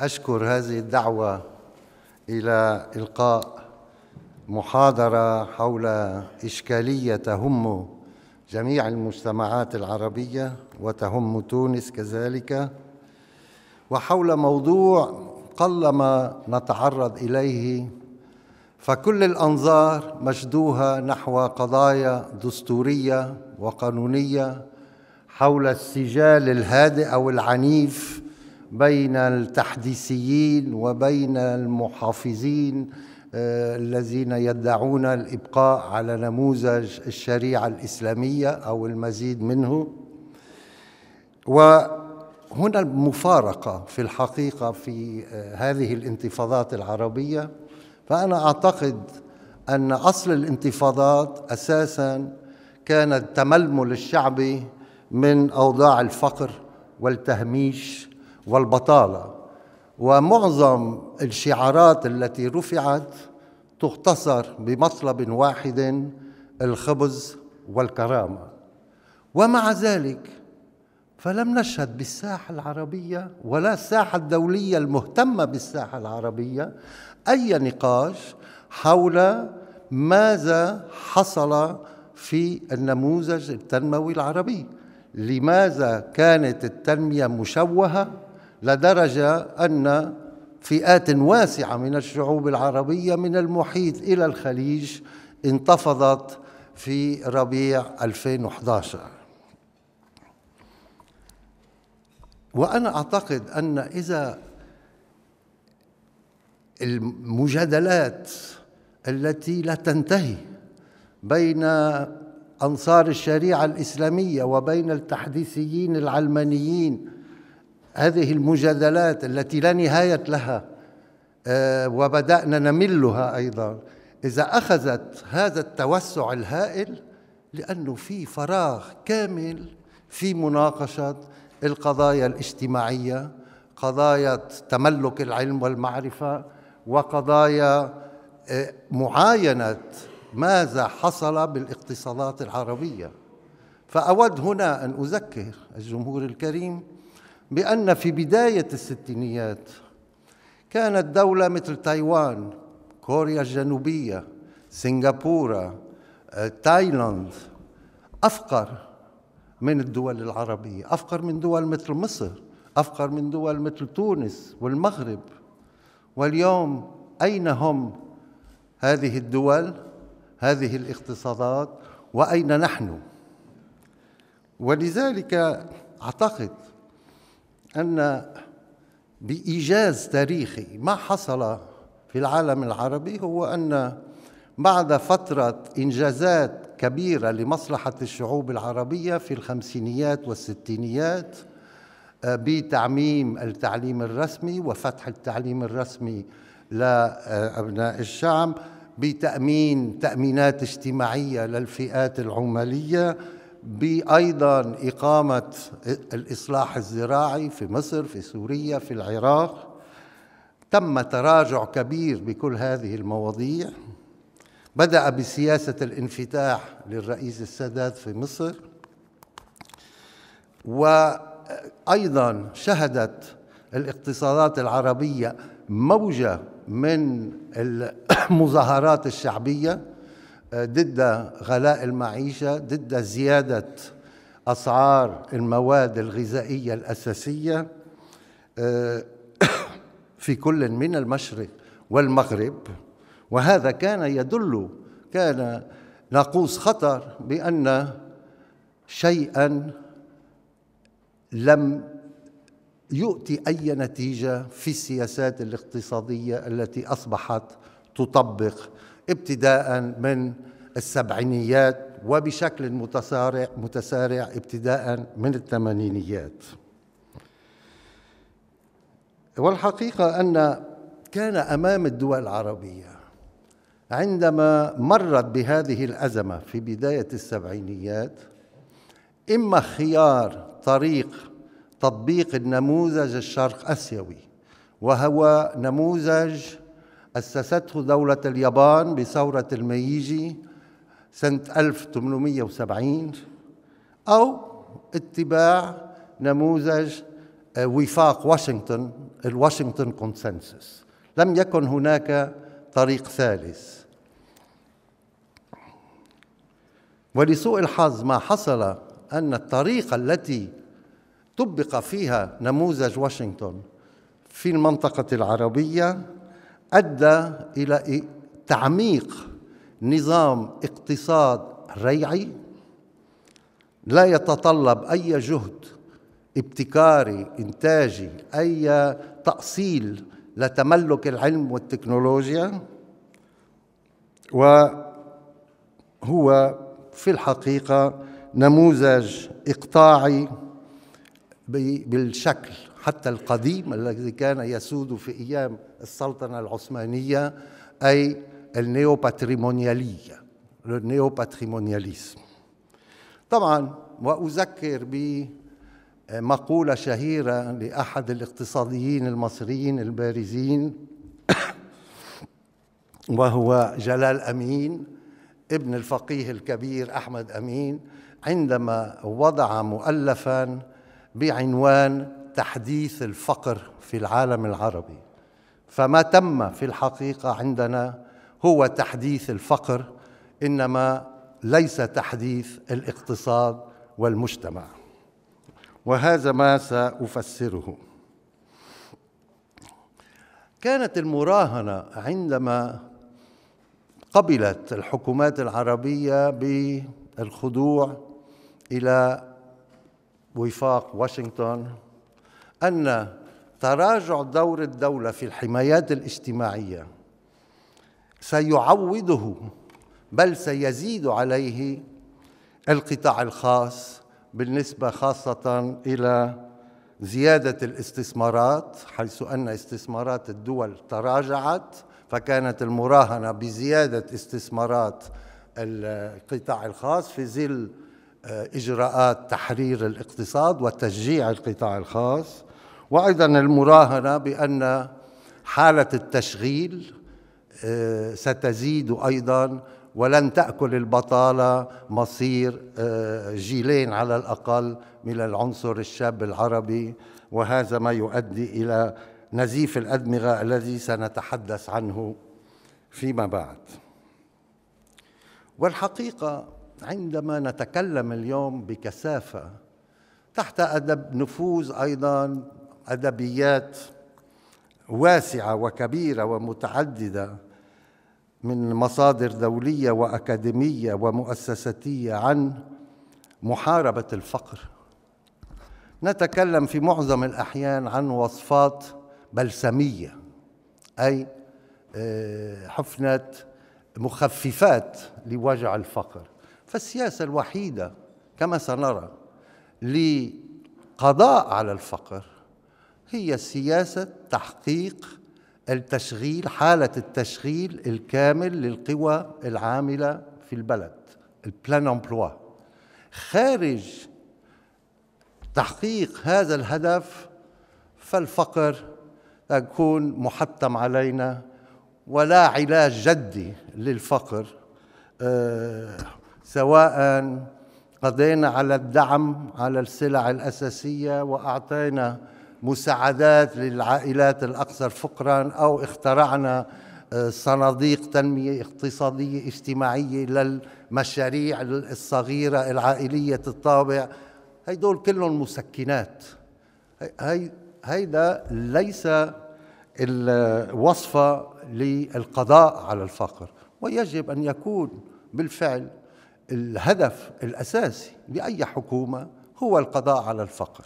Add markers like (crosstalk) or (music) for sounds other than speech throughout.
أشكر هذه الدعوة إلى إلقاء محاضرة حول إشكالية تهم جميع المجتمعات العربية وتهم تونس كذلك وحول موضوع قلما نتعرض إليه فكل الأنظار مشدوها نحو قضايا دستورية وقانونية حول السجال الهادئ أو العنيف بين التحديثيين وبين المحافظين آه، الذين يدعون الابقاء على نموذج الشريعه الاسلاميه او المزيد منه وهنا المفارقه في الحقيقه في آه، هذه الانتفاضات العربيه فانا اعتقد ان اصل الانتفاضات اساسا كان التململ الشعبي من اوضاع الفقر والتهميش والبطاله ومعظم الشعارات التي رفعت تختصر بمطلب واحد الخبز والكرامه ومع ذلك فلم نشهد بالساحه العربيه ولا الساحه الدوليه المهتمه بالساحه العربيه اي نقاش حول ماذا حصل في النموذج التنموي العربي لماذا كانت التنميه مشوهه لدرجة أن فئات واسعة من الشعوب العربية من المحيط إلى الخليج انتفضت في ربيع 2011 وأنا أعتقد أن إذا المجادلات التي لا تنتهي بين أنصار الشريعة الإسلامية وبين التحديثيين العلمانيين هذه المجادلات التي لا نهاية لها آه، وبدأنا نملها أيضا إذا أخذت هذا التوسع الهائل لأنه في فراغ كامل في مناقشة القضايا الاجتماعية قضايا تملك العلم والمعرفة وقضايا آه، معاينة ماذا حصل بالاقتصادات العربية فأود هنا أن أذكر الجمهور الكريم بأن في بداية الستينيات كانت دولة مثل تايوان كوريا الجنوبية سنغافورة آه، تايلاند أفقر من الدول العربية أفقر من دول مثل مصر أفقر من دول مثل تونس والمغرب واليوم أين هم هذه الدول هذه الاقتصادات وأين نحن ولذلك أعتقد أن بإيجاز تاريخي ما حصل في العالم العربي هو أن بعد فترة إنجازات كبيرة لمصلحة الشعوب العربية في الخمسينيات والستينيات آه، بتعميم التعليم الرسمي وفتح التعليم الرسمي لأبناء الشعب بتأمين تأمينات اجتماعية للفئات العمالية بأيضا إقامة الإصلاح الزراعي في مصر في سوريا في العراق تم تراجع كبير بكل هذه المواضيع بدأ بسياسة الانفتاح للرئيس السادات في مصر وأيضا شهدت الاقتصادات العربية موجة من المظاهرات الشعبية ضد غلاء المعيشة ضد زيادة أسعار المواد الغذائية الأساسية آه، (coughs) في كل من المشرق والمغرب وهذا كان يدل كان ناقوس خطر بأن شيئا لم يؤتي أي نتيجة في السياسات الاقتصادية التي أصبحت تطبق ابتداء من السبعينيات وبشكل متسارع متسارع ابتداء من الثمانينيات والحقيقة أن كان أمام الدول العربية عندما مرت بهذه الأزمة في بداية السبعينيات إما خيار طريق تطبيق النموذج الشرق أسيوي وهو نموذج أسسته دولة اليابان بثورة الميجي سنة 1870 أو اتباع نموذج آه، وفاق واشنطن الواشنطن كونسنسس لم يكن هناك طريق ثالث ولسوء الحظ ما حصل أن الطريقة التي طبق فيها نموذج واشنطن في المنطقة العربية أدى إلى تعميق نظام اقتصاد ريعي لا يتطلب أي جهد ابتكاري إنتاجي أي تأصيل لتملك العلم والتكنولوجيا وهو في الحقيقة نموذج إقطاعي بالشكل حتى القديم الذي كان يسود في ايام السلطنه العثمانيه اي النيو باتريمونياليه النيو باتريمونياليزم طبعا واذكر بمقوله شهيره لاحد الاقتصاديين المصريين البارزين (coughs) وهو جلال امين ابن الفقيه الكبير احمد امين عندما وضع مؤلفا بعنوان تحديث الفقر في العالم العربي فما تم في الحقيقه عندنا هو تحديث الفقر انما ليس تحديث الاقتصاد والمجتمع وهذا ما سافسره كانت المراهنه عندما قبلت الحكومات العربيه بالخضوع الى وفاق واشنطن أن تراجع دور الدولة في الحمايات الاجتماعية سيعوضه بل سيزيد عليه القطاع الخاص بالنسبة خاصة إلى زيادة الاستثمارات حيث أن استثمارات الدول تراجعت فكانت المراهنة بزيادة استثمارات القطاع الخاص في ظل آه، إجراءات تحرير الاقتصاد وتشجيع القطاع الخاص وأيضا المراهنة بأن حالة التشغيل آه، ستزيد أيضا ولن تأكل البطالة مصير آه، جيلين على الأقل من العنصر الشاب العربي وهذا ما يؤدي إلى نزيف الأدمغة الذي سنتحدث عنه فيما بعد والحقيقة عندما نتكلم اليوم بكثافه تحت ادب نفوذ ايضا ادبيات واسعه وكبيره ومتعدده من مصادر دوليه واكاديميه ومؤسساتيه عن محاربه الفقر نتكلم في معظم الاحيان عن وصفات بلسميه اي آه، حفنه مخففات لوجع الفقر فالسياسة الوحيدة كما سنرى لقضاء على الفقر هي سياسة تحقيق التشغيل حالة التشغيل الكامل للقوى العاملة في البلد البلان امبلوا خارج تحقيق هذا الهدف فالفقر يكون محتم علينا ولا علاج جدي للفقر آه، سواء قضينا على الدعم على السلع الأساسية وأعطينا مساعدات للعائلات الأكثر فقرا أو اخترعنا آه، صناديق تنمية اقتصادية اجتماعية للمشاريع الصغيرة العائلية الطابع هيدول كلهم مسكنات هي هيدا ليس الوصفة للقضاء على الفقر ويجب أن يكون بالفعل الهدف الأساسي لأي حكومة هو القضاء على الفقر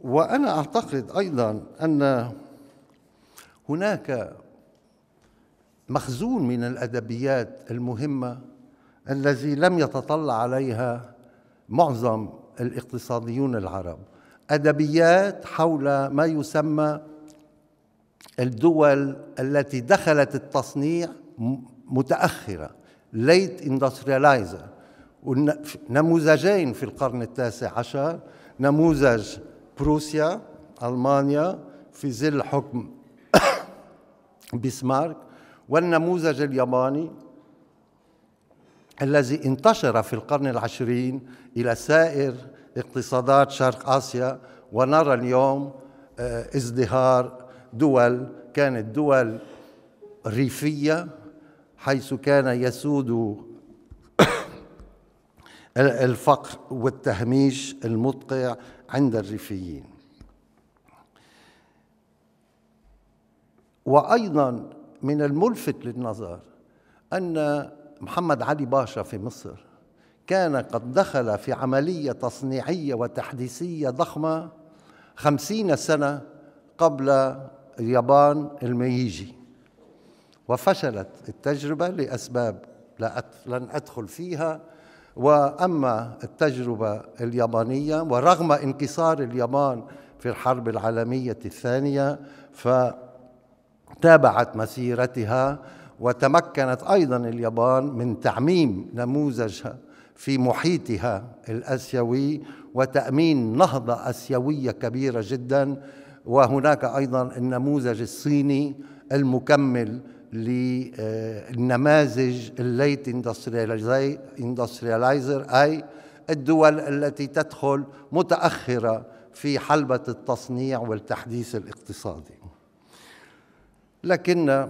وأنا أعتقد أيضا أن هناك مخزون من الأدبيات المهمة الذي لم يتطلع عليها معظم الاقتصاديون العرب أدبيات حول ما يسمى الدول التي دخلت التصنيع متأخرة late industrializer نموذجين في القرن التاسع عشر نموذج بروسيا ألمانيا في ظل حكم (coughs) بسمارك والنموذج الياباني الذي انتشر في القرن العشرين إلى سائر اقتصادات شرق آسيا ونرى اليوم آه، ازدهار دول كانت دول ريفية حيث كان يسود (coughs) الفقر والتهميش المدقع عند الريفيين وأيضا من الملفت للنظر أن محمد علي باشا في مصر كان قد دخل في عملية تصنيعية وتحديثية ضخمة خمسين سنة قبل اليابان المييجي وفشلت التجربة لأسباب لا لن أدخل فيها وأما التجربة اليابانية ورغم انكسار اليابان في الحرب العالمية الثانية فتابعت مسيرتها وتمكنت أيضا اليابان من تعميم نموذجها في محيطها الآسيوي وتأمين نهضة آسيوية كبيرة جدا وهناك أيضا النموذج الصيني المكمل للنماذج الليت اندستريالايزر أي الدول التي تدخل متأخرة في حلبة التصنيع والتحديث الاقتصادي لكن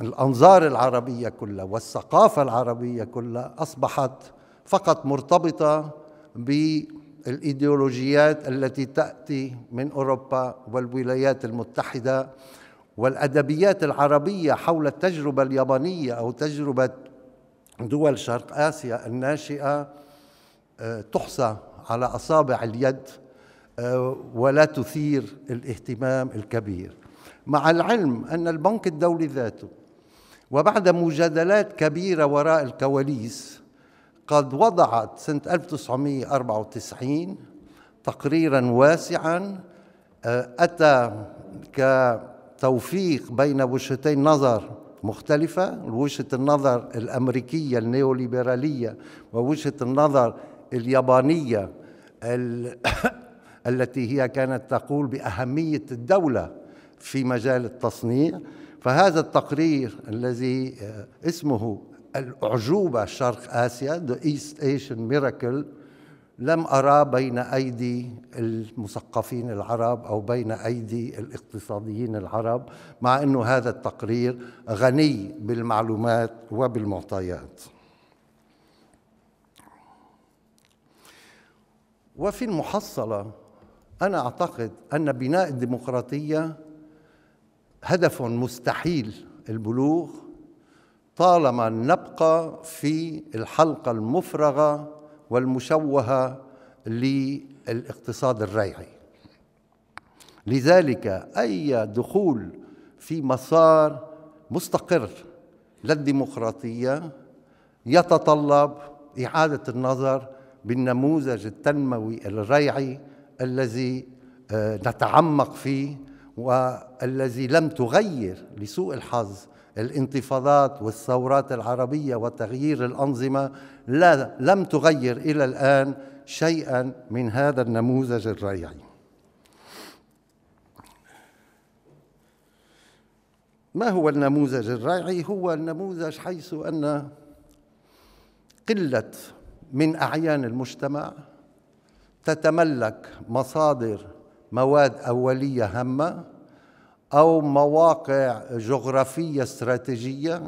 الأنظار العربية كلها والثقافة العربية كلها أصبحت فقط مرتبطة ب الايديولوجيات التي تاتي من اوروبا والولايات المتحده والادبيات العربيه حول التجربه اليابانيه او تجربه دول شرق اسيا الناشئه آه، تحصى على اصابع اليد آه، ولا تثير الاهتمام الكبير مع العلم ان البنك الدولي ذاته وبعد مجادلات كبيره وراء الكواليس قد وضعت سنة 1994 تقريرا واسعا آه، أتى كتوفيق بين وجهتين نظر مختلفة وجهة النظر الأمريكية النيوليبرالية ووجهة النظر اليابانية ال... (coughs) التي هي كانت تقول بأهمية الدولة في مجال التصنيع فهذا التقرير الذي آه، اسمه الأعجوبة شرق آسيا The East Asian Miracle لم أرى بين أيدي المثقفين العرب أو بين أيدي الاقتصاديين العرب مع أنه هذا التقرير غني بالمعلومات وبالمعطيات وفي المحصلة أنا أعتقد أن بناء الديمقراطية هدف مستحيل البلوغ طالما نبقى في الحلقة المفرغة والمشوهة للاقتصاد الريعي لذلك أي دخول في مسار مستقر للديمقراطية يتطلب إعادة النظر بالنموذج التنموي الريعي الذي آه، نتعمق فيه والذي لم تغير لسوء الحظ الانتفاضات والثورات العربية وتغيير الأنظمة لا لم تغير إلى الآن شيئا من هذا النموذج الريعي ما هو النموذج الريعي هو النموذج حيث أن قلة من أعيان المجتمع تتملك مصادر مواد أولية هامة أو مواقع جغرافية استراتيجية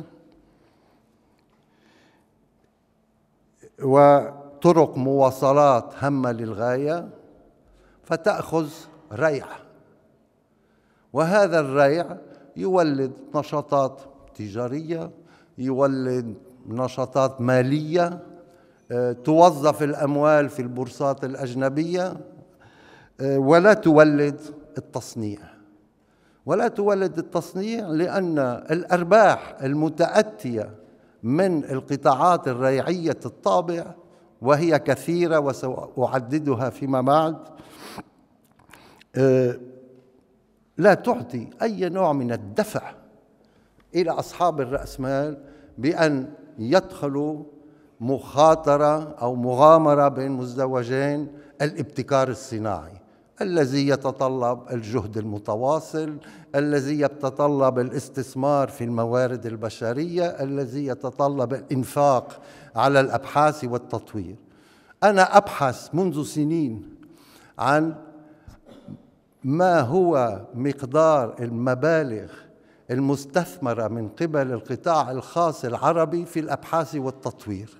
وطرق مواصلات هامة للغاية فتأخذ ريع وهذا الريع يولد نشاطات تجارية يولد نشاطات مالية آه، توظف الأموال في البورصات الأجنبية آه، ولا تولد التصنيع ولا تولد التصنيع لأن الأرباح المتأتية من القطاعات الريعية الطابع وهي كثيرة وسأعددها فيما بعد آه، لا تعطي أي نوع من الدفع إلى أصحاب الرأسمال بأن يدخلوا مخاطرة أو مغامرة بين مزدوجين الابتكار الصناعي الذي يتطلب الجهد المتواصل الذي يتطلب الاستثمار في الموارد البشريه الذي يتطلب الانفاق على الابحاث والتطوير انا ابحث منذ سنين عن ما هو مقدار المبالغ المستثمره من قبل القطاع الخاص العربي في الابحاث والتطوير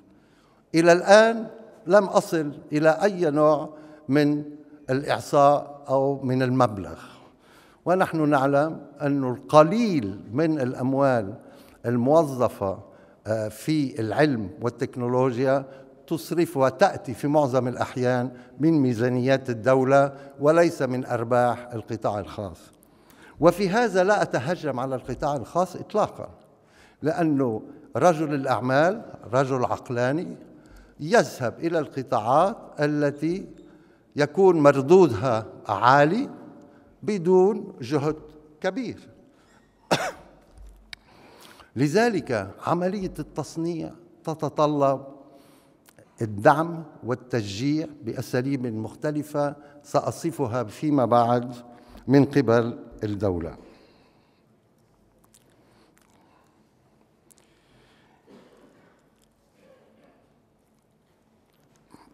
الى الان لم اصل الى اي نوع من الإعصاء أو من المبلغ ونحن نعلم أن القليل من الأموال الموظفة آه، في العلم والتكنولوجيا تصرف وتأتي في معظم الأحيان من ميزانيات الدولة وليس من أرباح القطاع الخاص وفي هذا لا أتهجم على القطاع الخاص إطلاقا لأنه رجل الأعمال رجل عقلاني يذهب إلى القطاعات التي يكون مردودها عالي بدون جهد كبير (coughs) لذلك عملية التصنيع تتطلب الدعم والتشجيع بأساليب مختلفة سأصفها فيما بعد من قبل الدولة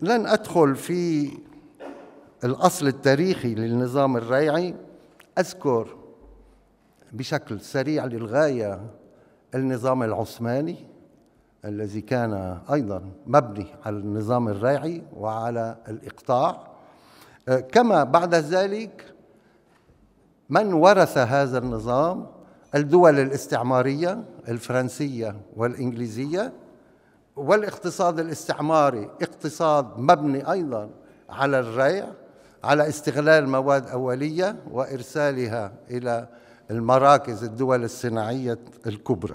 لن أدخل في الأصل التاريخي للنظام الريعي أذكر بشكل سريع للغاية النظام العثماني الذي كان أيضا مبني على النظام الريعي وعلى الإقطاع آه، كما بعد ذلك من ورث هذا النظام الدول الاستعمارية الفرنسية والإنجليزية والاقتصاد الاستعماري اقتصاد مبني أيضا على الريع على استغلال مواد أولية وإرسالها إلى المراكز الدول الصناعية الكبرى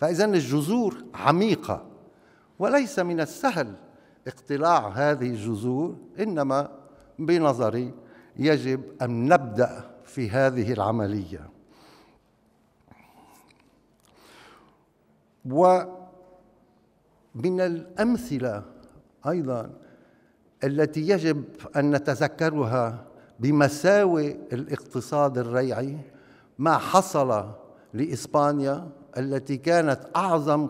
فإذا الجذور عميقة وليس من السهل اقتلاع هذه الجذور إنما بنظري يجب أن نبدأ في هذه العملية ومن الأمثلة أيضاً التي يجب أن نتذكرها بمساوئ الاقتصاد الريعي ما حصل لإسبانيا التي كانت أعظم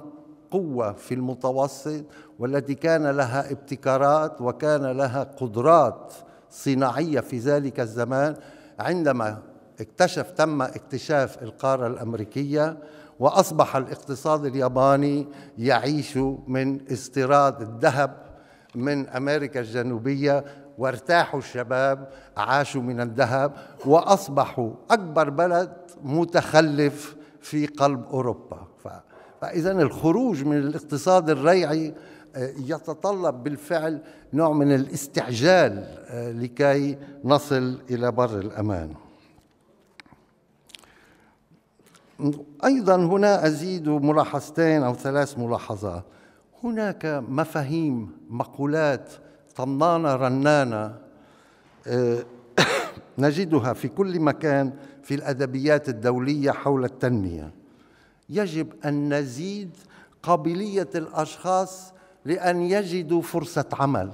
قوة في المتوسط والتي كان لها ابتكارات وكان لها قدرات صناعية في ذلك الزمان عندما اكتشف تم اكتشاف القارة الأمريكية وأصبح الاقتصاد الياباني يعيش من استيراد الذهب من أمريكا الجنوبية وارتاحوا الشباب عاشوا من الذهب وأصبحوا أكبر بلد متخلف في قلب أوروبا فإذا الخروج من الاقتصاد الريعي آه، يتطلب بالفعل نوع من الاستعجال آه، لكي نصل إلى بر الأمان أيضا هنا أزيد ملاحظتين أو ثلاث ملاحظات هناك مفاهيم مقولات طنانه رنانه آه، (coughs) نجدها في كل مكان في الادبيات الدوليه حول التنميه يجب ان نزيد قابليه الاشخاص لان يجدوا فرصه عمل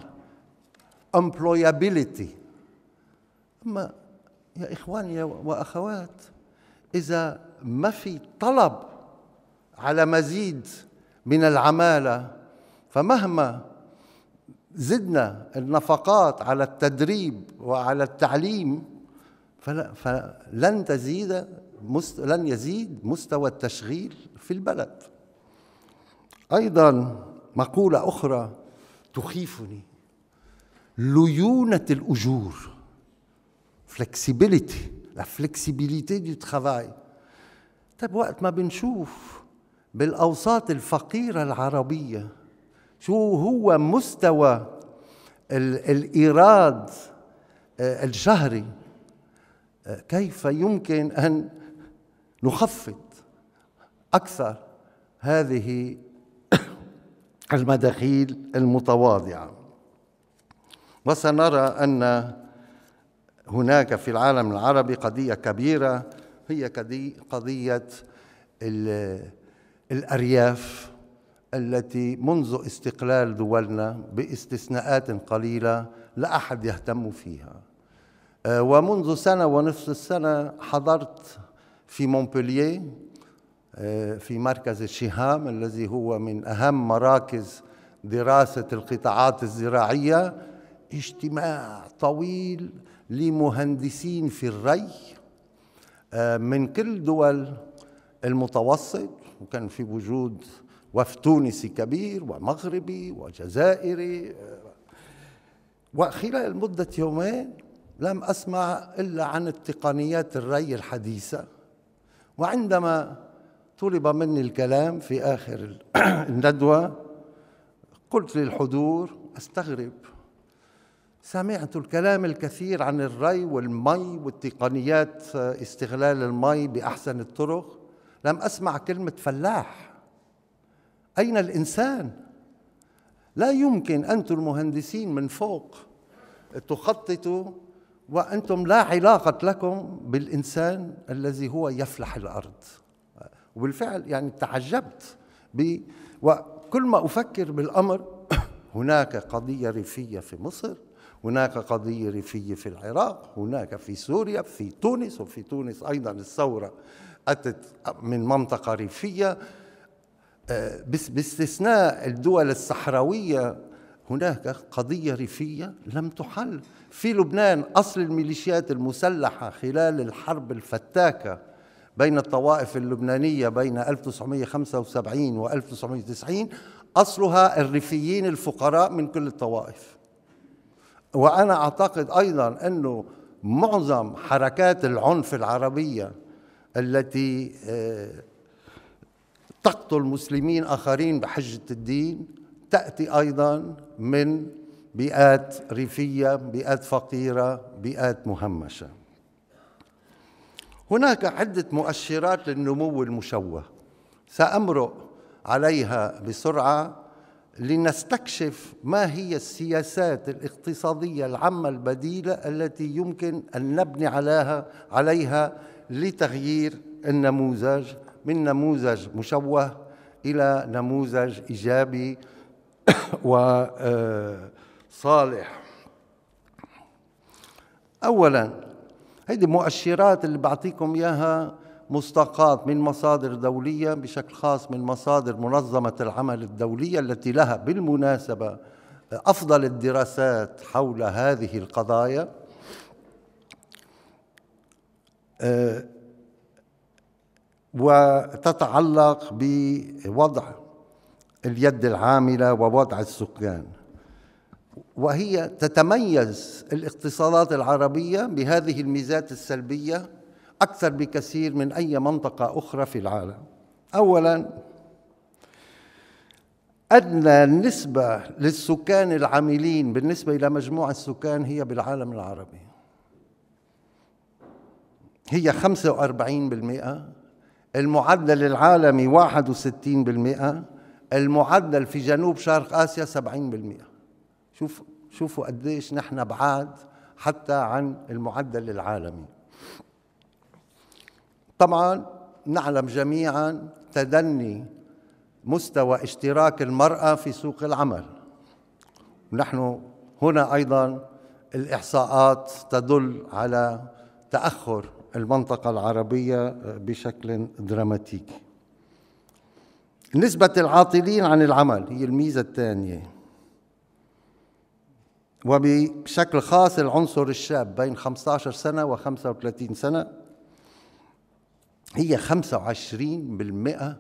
employability اما يا اخواني واخوات اذا ما في طلب على مزيد من العماله فمهما زدنا النفقات على التدريب وعلى التعليم فلن تزيد لن يزيد مستوى التشغيل في البلد ايضا مقوله اخرى تخيفني ليونه الاجور فلكسيبيليتي لا فلكسيبيليتي دي ترافاي طيب وقت ما بنشوف بالاوساط الفقيره العربيه شو هو مستوى الإيراد آه، الشهري آه، كيف يمكن أن نخفض أكثر هذه (coughs) المداخيل المتواضعة وسنرى أن هناك في العالم العربي قضية كبيرة هي قضية الأرياف التي منذ استقلال دولنا باستثناءات قليلة لا أحد يهتم فيها آه، ومنذ سنة ونصف السنة حضرت في مونبلييه آه، في مركز الشهام الذي هو من أهم مراكز دراسة القطاعات الزراعية اجتماع طويل لمهندسين في الري آه، من كل دول المتوسط وكان في وجود وفد تونسي كبير ومغربي وجزائري وخلال مدة يومين لم أسمع إلا عن التقنيات الري الحديثة وعندما طلب مني الكلام في آخر (clears throat) الندوة قلت للحضور أستغرب سمعت الكلام الكثير عن الري والمي والتقنيات استغلال المي بأحسن الطرق لم أسمع كلمة فلاح أين الإنسان؟ لا يمكن أنتم المهندسين من فوق تخططوا وأنتم لا علاقة لكم بالإنسان الذي هو يفلح الأرض وبالفعل يعني تعجبت ب وكل ما أفكر بالأمر (coughs) هناك قضية ريفية في مصر هناك قضية ريفية في العراق هناك في سوريا في تونس وفي تونس أيضا الثورة أتت من منطقة ريفية آه، باستثناء الدول الصحراوية هناك قضية ريفية لم تحل في لبنان أصل الميليشيات المسلحة خلال الحرب الفتاكة بين الطوائف اللبنانية بين 1975 و 1990 أصلها الريفيين الفقراء من كل الطوائف وأنا أعتقد أيضا أنه معظم حركات العنف العربية التي آه، تقتل مسلمين آخرين بحجة الدين تأتي أيضا من بيئات ريفية بيئات فقيرة بيئات مهمشة هناك عدة مؤشرات للنمو المشوه سأمرق عليها بسرعة لنستكشف ما هي السياسات الاقتصادية العامة البديلة التي يمكن أن نبني عليها عليها لتغيير النموذج من نموذج مشوه إلى نموذج إيجابي (coughs) وصالح آه، أولا هيدي مؤشرات اللي بعطيكم إياها مستقاة من مصادر دولية بشكل خاص من مصادر منظمة العمل الدولية التي لها بالمناسبة أفضل الدراسات حول هذه القضايا آه، وتتعلق بوضع اليد العامله ووضع السكان وهي تتميز الاقتصادات العربيه بهذه الميزات السلبيه اكثر بكثير من اي منطقه اخرى في العالم اولا ادنى نسبه للسكان العاملين بالنسبه الى مجموع السكان هي بالعالم العربي هي 45% المعدل العالمي 61% المعدل في جنوب شرق آسيا 70% شوف شوفوا قديش نحن بعاد حتى عن المعدل العالمي طبعا نعلم جميعا تدني مستوى اشتراك المرأة في سوق العمل نحن هنا أيضا الإحصاءات تدل على تأخر المنطقة العربية بشكل دراماتيكي نسبة العاطلين عن العمل هي الميزة الثانية وبشكل خاص العنصر الشاب بين 15 سنة و 35 سنة هي 25%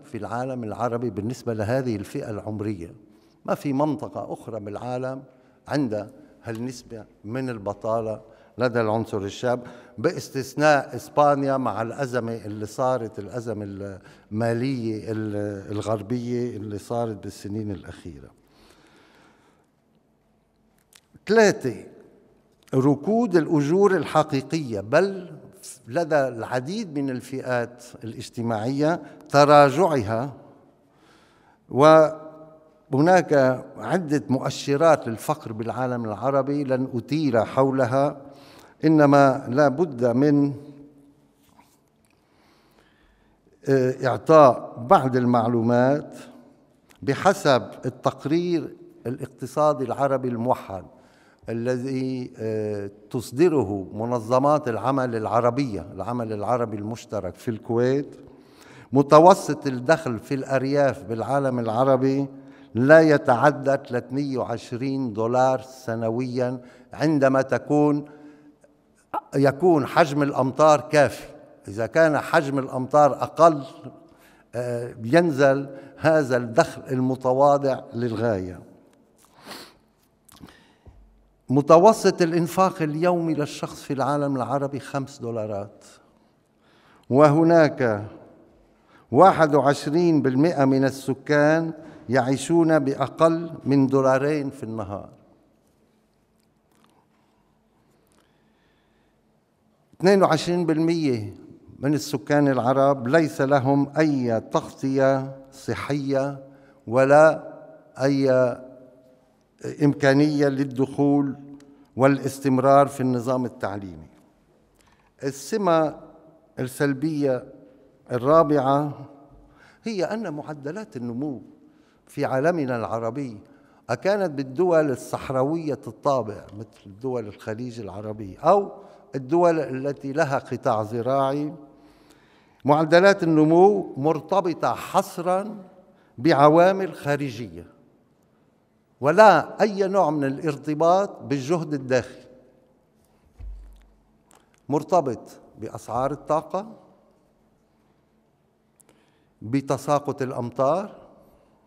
في العالم العربي بالنسبة لهذه الفئة العمرية ما في منطقة أخرى بالعالم عندها هالنسبة من البطالة لدى العنصر الشاب باستثناء إسبانيا مع الأزمة اللي صارت الأزمة المالية الغربية اللي صارت بالسنين الأخيرة ثلاثة ركود الأجور الحقيقية بل لدى العديد من الفئات الاجتماعية تراجعها وهناك عدة مؤشرات للفقر بالعالم العربي لن أطيل حولها انما لا بد من آه، اعطاء بعض المعلومات بحسب التقرير الاقتصادي العربي الموحد الذي آه، تصدره منظمات العمل العربية العمل العربي المشترك في الكويت متوسط الدخل في الأرياف بالعالم العربي لا يتعدى 320 دولار سنويا عندما تكون يكون حجم الأمطار كافي إذا كان حجم الأمطار أقل آه، ينزل هذا الدخل المتواضع للغاية متوسط الإنفاق اليومي للشخص في العالم العربي خمس دولارات وهناك 21% من السكان يعيشون بأقل من دولارين في النهار 22% من السكان العرب ليس لهم أي تغطية صحية ولا أي إمكانية للدخول والاستمرار في النظام التعليمي السمة السلبية الرابعة هي أن معدلات النمو في عالمنا العربي أكانت بالدول الصحراوية الطابع مثل دول الخليج العربي أو الدول التي لها قطاع زراعي معدلات النمو مرتبطة حصرا بعوامل خارجية ولا أي نوع من الارتباط بالجهد الداخلي مرتبط بأسعار الطاقة بتساقط الأمطار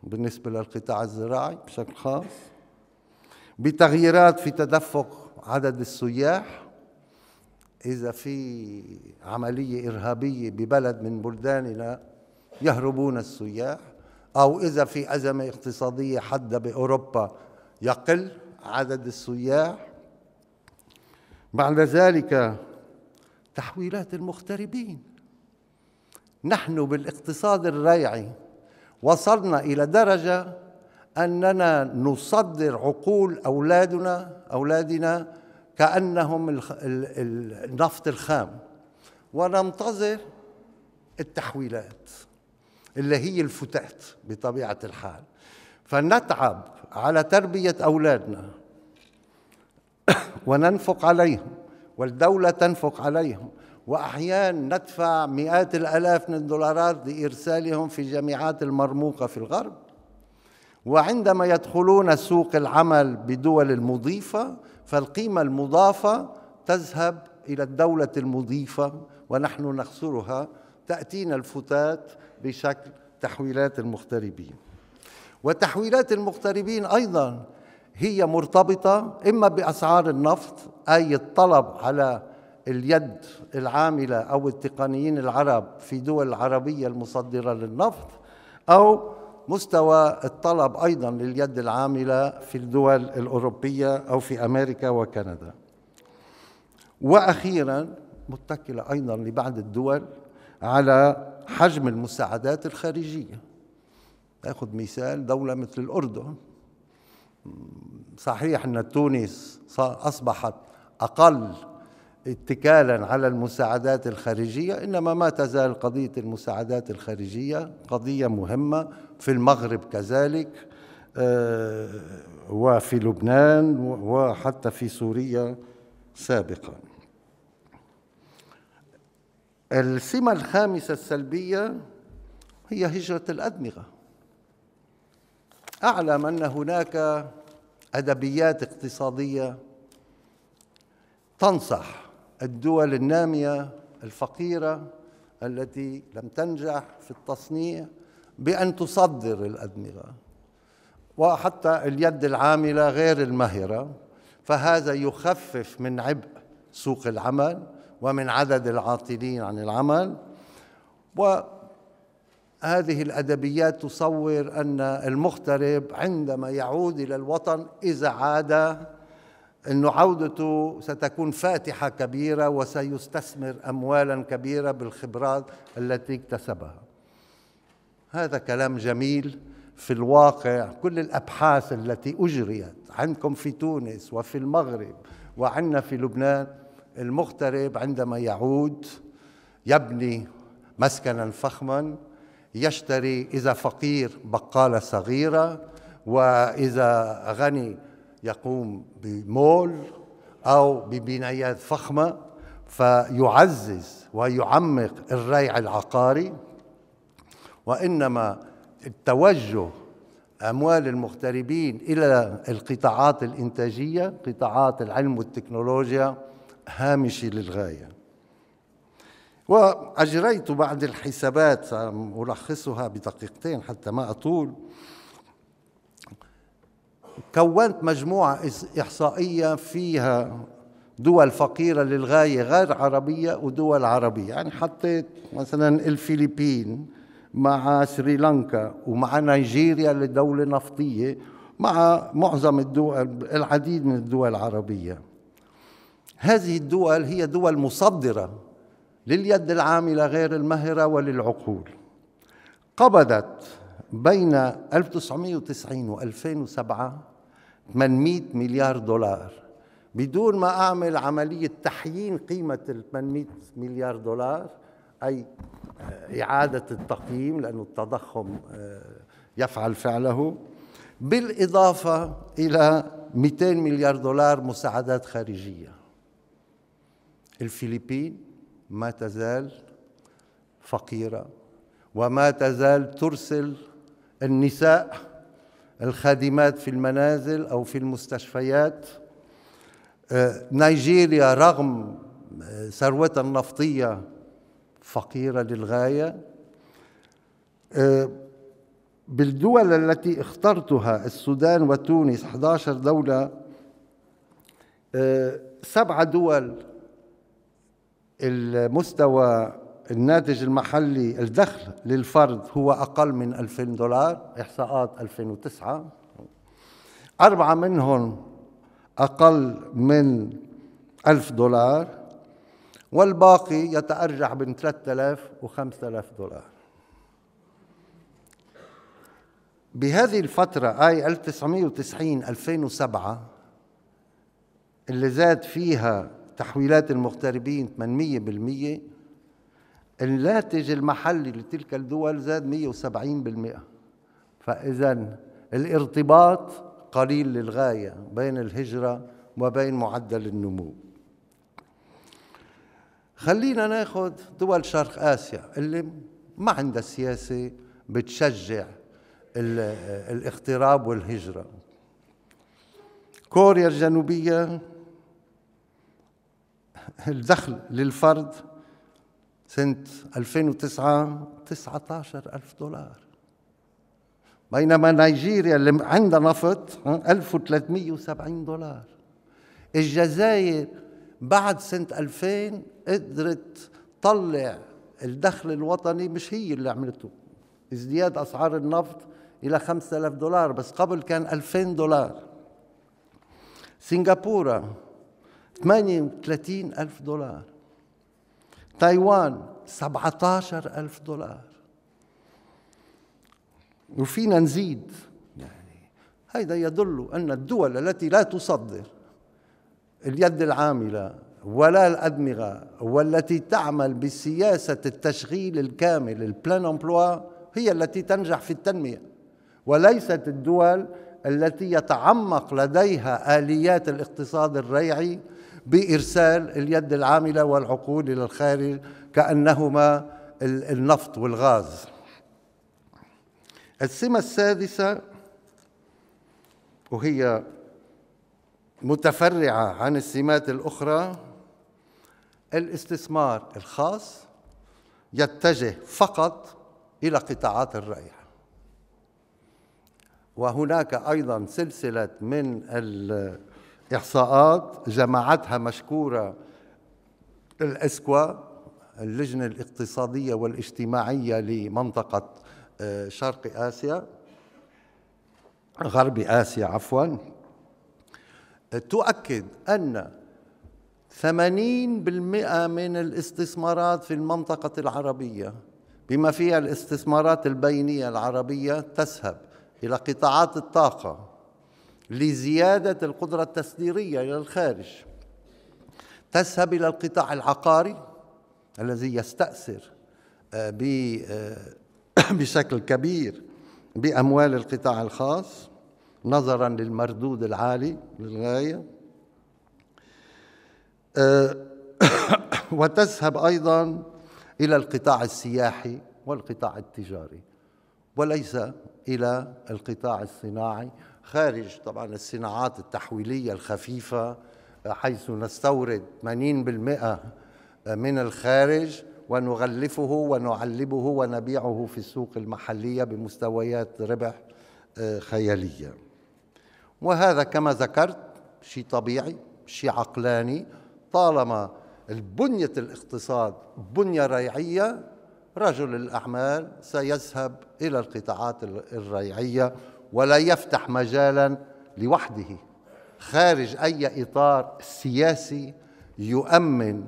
بالنسبة للقطاع الزراعي بشكل خاص بتغييرات في تدفق عدد السياح إذا في عملية إرهابية ببلد من بلداننا يهربون السياح أو إذا في أزمة اقتصادية حادة بأوروبا يقل عدد السياح بعد ذلك تحويلات المغتربين نحن بالاقتصاد الريعي وصلنا إلى درجة أننا نصدر عقول أولادنا أولادنا كأنهم النفط الخام وننتظر التحويلات اللي هي الفتات بطبيعة الحال فنتعب على تربية أولادنا (coughs) وننفق عليهم والدولة تنفق عليهم وأحيانا ندفع مئات الآلاف من الدولارات لإرسالهم في جامعات المرموقة في الغرب وعندما يدخلون سوق العمل بدول المضيفة فالقيمة المضافة تذهب إلى الدولة المضيفة ونحن نخسرها تأتينا الفتات بشكل تحويلات المغتربين وتحويلات المغتربين أيضا هي مرتبطة إما بأسعار النفط أي الطلب على اليد العاملة أو التقنيين العرب في دول العربية المصدرة للنفط أو مستوى الطلب أيضا لليد العاملة في الدول الأوروبية أو في أمريكا وكندا وأخيرا متكلة أيضا لبعض الدول على حجم المساعدات الخارجية ناخذ مثال دولة مثل الأردن صحيح أن تونس أصبحت أقل اتكالا على المساعدات الخارجية إنما ما تزال قضية المساعدات الخارجية قضية مهمة في المغرب كذلك آه، وفي لبنان وحتى في سوريا سابقا السمة الخامسة السلبية هي هجرة الأدمغة أعلم أن هناك أدبيات اقتصادية تنصح الدول النامية الفقيرة التي لم تنجح في التصنيع بأن تصدر الأدمغة وحتى اليد العاملة غير المهرة فهذا يخفف من عبء سوق العمل ومن عدد العاطلين عن العمل وهذه الأدبيات تصور أن المغترب عندما يعود إلى الوطن إذا عاد أن عودته ستكون فاتحة كبيرة وسيستثمر أموالا كبيرة بالخبرات التي اكتسبها هذا كلام جميل في الواقع كل الابحاث التي اجريت عندكم في تونس وفي المغرب وعندنا في لبنان المغترب عندما يعود يبني مسكنا فخما يشتري اذا فقير بقاله صغيره واذا غني يقوم بمول او ببنايات فخمه فيعزز ويعمق الريع العقاري وإنما التوجه أموال المغتربين إلى القطاعات الإنتاجية قطاعات العلم والتكنولوجيا هامشي للغاية وأجريت بعض الحسابات ألخصها بدقيقتين حتى ما أطول كونت مجموعة إحصائية فيها دول فقيرة للغاية غير عربية ودول عربية يعني حطيت مثلا الفلبين مع سريلانكا ومع نيجيريا اللي دولة نفطية مع معظم الدول العديد من الدول العربية هذه الدول هي دول مصدرة لليد العاملة غير المهرة وللعقول قبضت بين 1990 و 2007 800 مليار دولار بدون ما أعمل عملية تحيين قيمة ال 800 مليار دولار أي إعادة التقييم لأن التضخم آه، يفعل فعله بالإضافة إلى 200 مليار دولار مساعدات خارجية الفلبين ما تزال فقيرة وما تزال ترسل النساء الخادمات في المنازل أو في المستشفيات آه، نيجيريا رغم آه، ثروتها النفطية فقيرة للغاية آه، بالدول التي اخترتها السودان وتونس 11 دولة آه، سبع دول المستوى الناتج المحلي الدخل للفرد هو أقل من 2000 دولار إحصاءات 2009 أربعة منهم أقل من 1000 دولار والباقي يتأرجح بين 3000 و 5000 دولار بهذه الفترة أي 1990 2007 اللي زاد فيها تحويلات المغتربين 800% الناتج المحلي لتلك الدول زاد 170% فإذا الارتباط قليل للغاية بين الهجرة وبين معدل النمو خلينا ناخذ دول شرق اسيا اللي ما عندها سياسه بتشجع الاغتراب والهجره كوريا الجنوبيه الدخل للفرد سنة 2009 19000 دولار بينما نيجيريا اللي عندها نفط 1370 دولار الجزائر بعد سنة 2000 قدرت تطلع الدخل الوطني مش هي اللي عملته ازدياد أسعار النفط إلى 5000 دولار بس قبل كان 2000 دولار سنغافورة 38 ألف دولار تايوان 17 ألف دولار وفينا نزيد يعني هذا يدل أن الدول التي لا تصدر اليد العاملة ولا الأدمغة والتي تعمل بسياسة التشغيل الكامل البلان امبلوا هي التي تنجح في التنمية وليست الدول التي يتعمق لديها آليات الاقتصاد الريعي بإرسال اليد العاملة والعقول إلى الخارج كأنهما النفط والغاز السمة السادسة وهي متفرعة عن السمات الأخرى الاستثمار الخاص يتجه فقط إلى قطاعات الرائحة وهناك أيضا سلسلة من الإحصاءات جمعتها مشكورة الأسكوا اللجنة الاقتصادية والاجتماعية لمنطقة آه، شرق آسيا غرب آسيا عفواً تؤكد أن 80% من الاستثمارات في المنطقة العربية بما فيها الاستثمارات البينية العربية تذهب إلى قطاعات الطاقة لزيادة القدرة التسديرية إلى الخارج تذهب إلى القطاع العقاري الذي يستأثر آه، آه، (coughs) بشكل كبير بأموال القطاع الخاص نظرا للمردود العالي للغاية آه، (coughs) وتذهب أيضا إلى القطاع السياحي والقطاع التجاري وليس إلى القطاع الصناعي خارج طبعا الصناعات التحويلية الخفيفة حيث نستورد 80% من الخارج ونغلفه ونعلبه ونبيعه في السوق المحلية بمستويات ربح آه، خياليه وهذا كما ذكرت شيء طبيعي شيء عقلاني طالما البنية الاقتصاد بنية ريعية رجل الأعمال سيذهب إلى القطاعات الريعية ولا يفتح مجالا لوحده خارج أي إطار سياسي يؤمن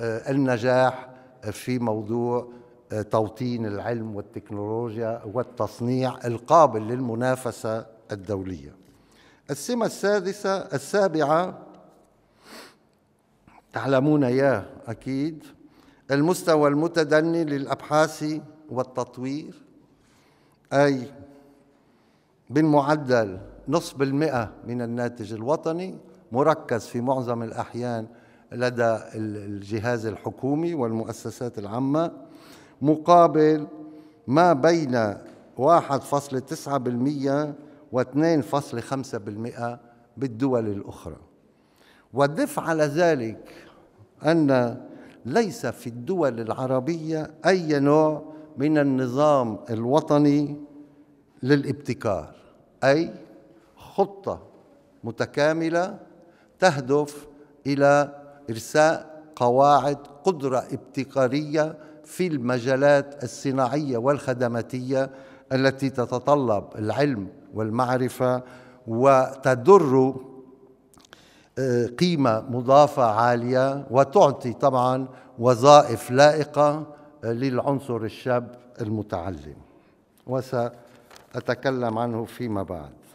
آه، النجاح في موضوع آه، توطين العلم والتكنولوجيا والتصنيع القابل للمنافسة الدولية السمة السادسة السابعة تعلمون ياه أكيد المستوى المتدني للأبحاث والتطوير أي بالمعدل نصف بالمئة من الناتج الوطني مركز في معظم الأحيان لدى الجهاز الحكومي والمؤسسات العامة مقابل ما بين 1.9% و2.5% بالدول الأخرى وضف على ذلك أن ليس في الدول العربية أي نوع من النظام الوطني للابتكار أي خطة متكاملة تهدف إلى إرساء قواعد قدرة ابتكارية في المجالات الصناعية والخدماتية التي تتطلب العلم والمعرفة وتدر آه، قيمة مضافة عالية وتعطي طبعا وظائف لائقة آه، للعنصر الشاب المتعلم وسأتكلم عنه فيما بعد